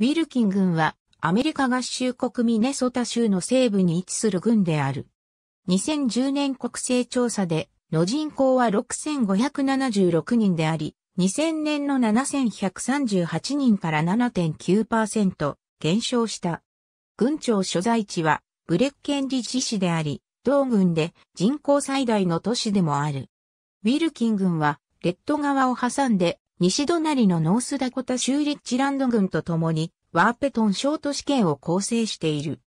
ウィルキン軍はアメリカ合衆国ミネソタ州の西部に位置する軍である。2010年国勢調査での人口は6576人であり、2000年の7138人から7.9%減少した。軍庁所在地はブレッケンリジ市であり、同軍で人口最大の都市でもある。ウィルキン軍はレッド川を挟んで西隣のノースダコタ州リッチランド軍と共にワーペトンショート試験を構成している。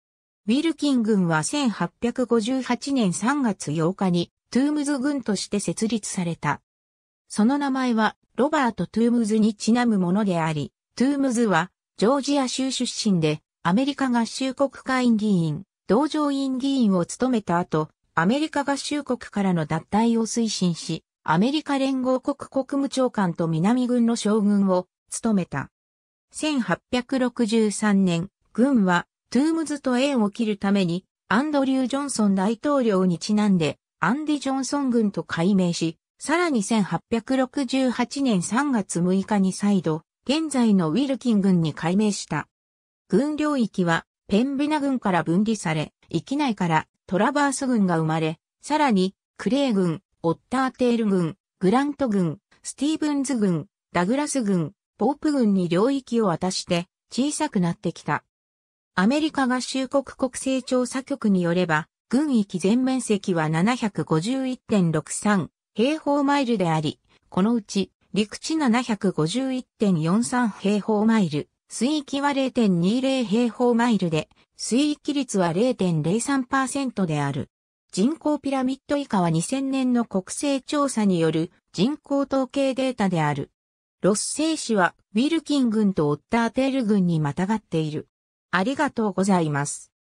ウィルキン軍は1858年3月8日にトゥームズ軍として設立された。その名前はロバート・トゥームズにちなむものであり、トゥームズはジョージア州出身でアメリカ合衆国会議員、同上院議員を務めた後、アメリカ合衆国からの脱退を推進し、アメリカ連合国国務長官と南軍の将軍を務めた。1863年、軍はトゥームズと縁を切るために、アンドリュー・ジョンソン大統領にちなんで、アンディ・ジョンソン軍と改名し、さらに1868年3月6日に再度、現在のウィルキン軍に改名した。軍領域は、ペンビナ軍から分離され、域内からトラバース軍が生まれ、さらに、クレー軍、オッターテール軍、グラント軍、スティーブンズ軍、ダグラス軍、ポープ軍に領域を渡して小さくなってきた。アメリカ合衆国国勢調査局によれば、軍域全面積は751.63平方マイルであり、このうち陸地751.43平方マイル、水域は0.20平方マイルで、水域率は0.03%である。人口ピラミッド以下は2000年の国勢調査による人口統計データである。ロス星子はウィルキン軍とオッターテール軍にまたがっている。ありがとうございます。